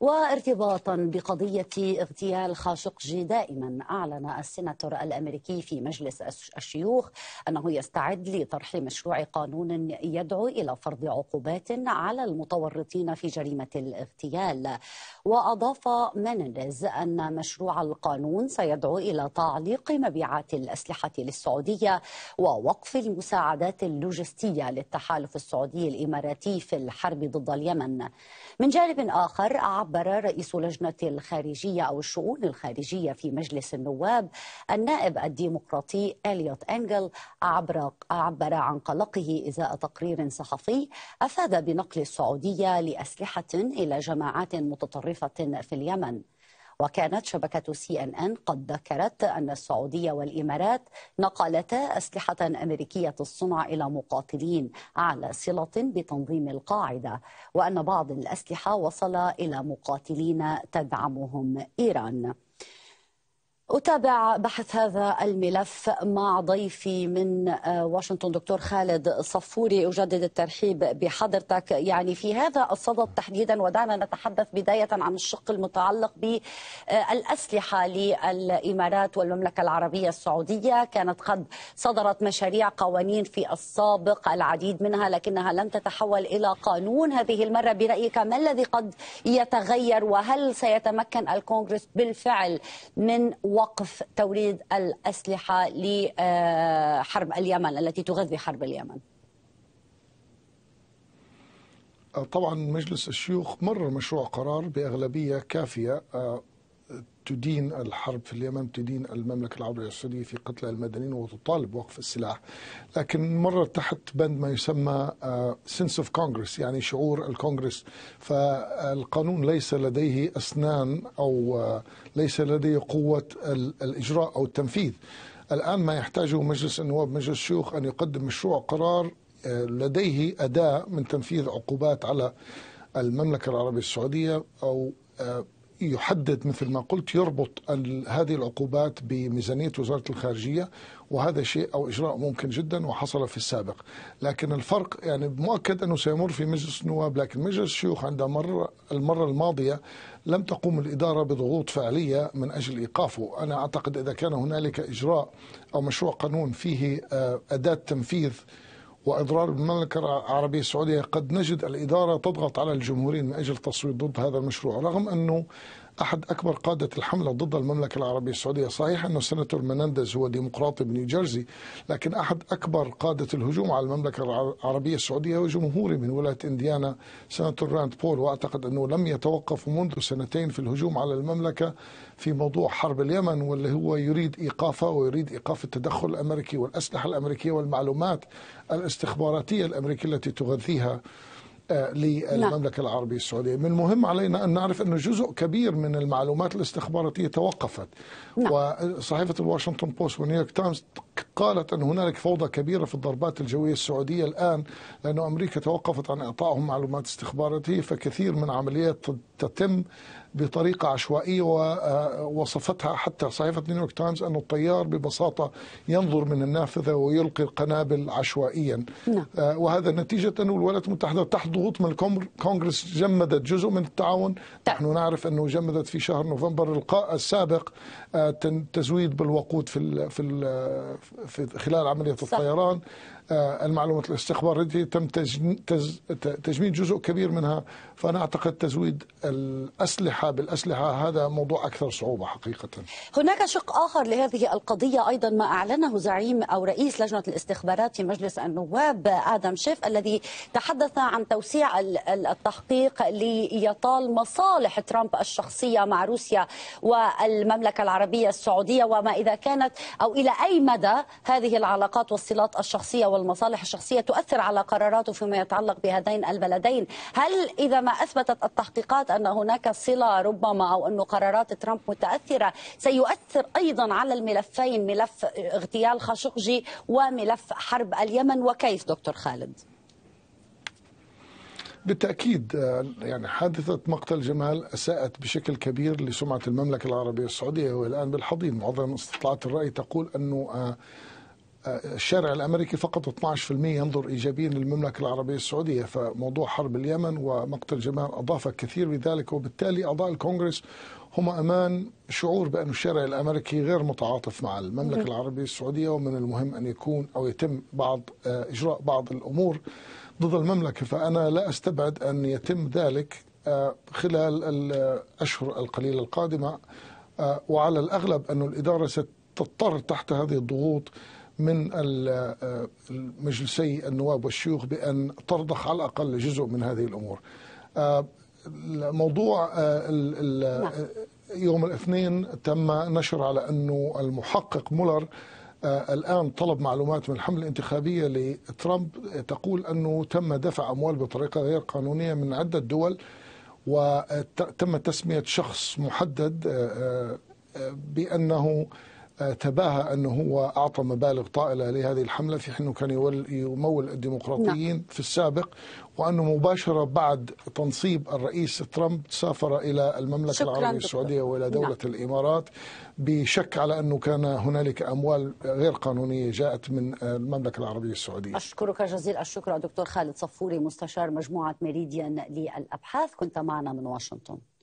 وارتباطا بقضية اغتيال خاشقجي دائما أعلن السناتور الأمريكي في مجلس الشيوخ أنه يستعد لطرح مشروع قانون يدعو إلى فرض عقوبات على المتورطين في جريمة الاغتيال وأضاف منندز أن مشروع القانون سيدعو إلى تعليق مبيعات الأسلحة للسعودية ووقف المساعدات اللوجستية للتحالف السعودي الإماراتي في الحرب ضد اليمن من جانب آخر عبر رئيس لجنة الخارجية أو الشؤون الخارجية في مجلس النواب النائب الديمقراطي إليوت أنجل عبر, عبر عن قلقه إزاء تقرير صحفي أفاد بنقل السعودية لأسلحة إلى جماعات متطرفة في اليمن وكانت شبكة سي ان ان قد ذكرت أن السعودية والإمارات نقلتا أسلحة أمريكية الصنع إلى مقاتلين على صلة بتنظيم القاعدة وأن بعض الأسلحة وصل إلى مقاتلين تدعمهم إيران أتابع بحث هذا الملف مع ضيفي من آه، واشنطن دكتور خالد صفوري أجدد الترحيب بحضرتك يعني في هذا الصدد تحديدا ودعنا نتحدث بداية عن الشق المتعلق بالأسلحة للإمارات والمملكة العربية السعودية كانت قد صدرت مشاريع قوانين في السابق العديد منها لكنها لم تتحول إلى قانون هذه المرة برأيك ما الذي قد يتغير وهل سيتمكن الكونغرس بالفعل من وقف توريد الأسلحة لحرب اليمن التي تغذي حرب اليمن طبعا مجلس الشيوخ مر مشروع قرار بأغلبية كافية آه، تدين الحرب في اليمن تدين المملكة العربية السعودية في قتل المدنيين وتطالب وقف السلاح لكن مرت تحت بند ما يسمى سنس اوف كونغرس يعني شعور الكونغرس فالقانون ليس لديه أسنان أو آه، ليس لديه قوة الإجراء أو التنفيذ الآن ما يحتاجه مجلس النواب مجلس الشيوخ أن يقدم مشروع قرار آه، لديه أداة من تنفيذ عقوبات على المملكة العربية السعودية أو آه، يحدد مثل ما قلت يربط هذه العقوبات بميزانية وزارة الخارجية وهذا شيء أو إجراء ممكن جدا وحصل في السابق لكن الفرق يعني مؤكد أنه سيمر في مجلس النواب لكن مجلس الشيوخ عند مر المرة الماضية لم تقوم الإدارة بضغوط فعلية من أجل إيقافه أنا أعتقد إذا كان هنالك إجراء أو مشروع قانون فيه آه، أداة تنفيذ وإضرار بالمملكة العربية السعودية قد نجد الإدارة تضغط على الجمهوريين من أجل التصويت ضد هذا المشروع رغم أنه أحد أكبر قادة الحملة ضد المملكة العربية السعودية صحيح أنه السناتور منندز هو ديمقراطي نيوجيرسي، لكن أحد أكبر قادة الهجوم على المملكة العربية السعودية هو جمهوري من ولاية إنديانا سناتور راند بول وأعتقد أنه لم يتوقف منذ سنتين في الهجوم على المملكة في موضوع حرب اليمن واللي هو يريد إيقافها ويريد إيقاف التدخل الأمريكي والأسلحة الأمريكية والمعلومات الاستخباراتية الأمريكية التي تغذيها نعم. للمملكة العربية السعودية من المهم علينا أن نعرف أن جزء كبير من المعلومات الاستخباراتية توقفت نعم. وصحيفة الواشنطن بوست ونيويورك تايمز قالت أن هنالك فوضى كبيرة في الضربات الجوية السعودية الآن لأن أمريكا توقفت عن إعطائهم معلومات استخباراتية فكثير من عمليات تتم بطريقة عشوائية ووصفتها آه، حتى صحيفة نيويورك تايمز أن الطيار ببساطة ينظر من النافذة ويلقي القنابل عشوائيا نعم. آه، وهذا نتيجة أن الولايات المتحدة تحت ضغوط من الكونغرس جمدت جزء من التعاون طيب. نحن نعرف أنه جمدت في شهر نوفمبر القاء السابق آه، تزويد بالوقود في في خلال عملية صح. الطيران المعلومات الاستخباراتية تم تجميد جزء كبير منها فأنا أعتقد تزويد الأسلحة أصحاب الأسلحة هذا موضوع أكثر صعوبة حقيقة هناك شق آخر لهذه القضية أيضا ما أعلنه زعيم أو رئيس لجنة الاستخبارات في مجلس النواب آدم شيف الذي تحدث عن توسيع التحقيق ليطال مصالح ترامب الشخصية مع روسيا والمملكة العربية السعودية وما إذا كانت أو إلى أي مدى هذه العلاقات والصلات الشخصية والمصالح الشخصية تؤثر على قراراته فيما يتعلق بهذين البلدين هل إذا ما أثبتت التحقيقات أن هناك صلة ربما او انه قرارات ترامب متاثره سيؤثر ايضا على الملفين ملف اغتيال خاشقجي وملف حرب اليمن وكيف دكتور خالد؟ بالتاكيد آه، يعني حادثه مقتل جمال اساءت بشكل كبير لسمعه المملكه العربيه السعوديه والان بالحضيض معظم استطلاعات الراي تقول انه آه، الشارع الامريكي فقط 12% ينظر ايجابيا للمملكه العربيه السعوديه فموضوع حرب اليمن ومقتل جمال اضاف كثير لذلك وبالتالي اعضاء الكونغرس هم امان شعور بان الشارع الامريكي غير متعاطف مع المملكه العربيه السعوديه ومن المهم ان يكون او يتم بعض آه، اجراء بعض الامور ضد المملكه فانا لا استبعد ان يتم ذلك آه، خلال الاشهر القليله القادمه آه، وعلى الاغلب أن الاداره ستضطر تحت هذه الضغوط من آه، مجلسي النواب والشيوخ بأن ترضخ على الأقل جزء من هذه الأمور آه، موضوع آه، يوم الاثنين تم نشر على أنه المحقق مولر الآن طلب معلومات من الحملة الانتخابية لترامب تقول أنه تم دفع أموال بطريقة غير قانونية من عدة دول وتم تسمية شخص محدد بأنه تباهى أنه هو أعطى مبالغ طائلة لهذه الحملة في حين أنه كان يمول الديمقراطيين نعم. في السابق وأنه مباشرة بعد تنصيب الرئيس ترامب سافر إلى المملكة العربية السعودية وإلى دولة نعم. الإمارات بشك على أنه كان هنالك أموال غير قانونية جاءت من المملكة العربية السعودية أشكرك جزيل الشكر دكتور خالد صفوري مستشار مجموعة ميريديان للأبحاث كنت معنا من واشنطن